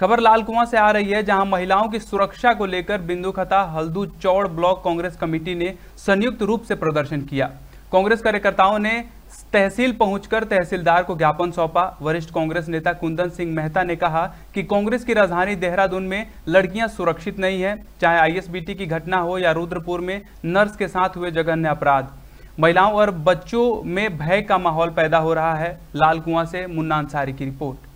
खबर लाल कुआं से आ रही है जहां महिलाओं की सुरक्षा को लेकर Bindukhatta Halduchaur block Congress committee ने संयुक्त रूप से प्रदर्शन किया कांग्रेस कार्यकर्ताओं ने तहसील पहुंचकर तहसीलदार को ज्ञापन सौंपा वरिष्ठ कांग्रेस नेता कुंदन सिंह मेहता ने कहा कि कांग्रेस की राजधानी देहरादून में लड़कियां सुरक्षित नहीं है चाहे आईएसबीटी की घटना हो या रुद्रपुर में नर्स के साथ हुए जघन्य अपराध महिलाओं और बच्चों में भय का माहौल पैदा हो रहा है लाल कुआं से मुन्ना अंसारी की रिपोर्ट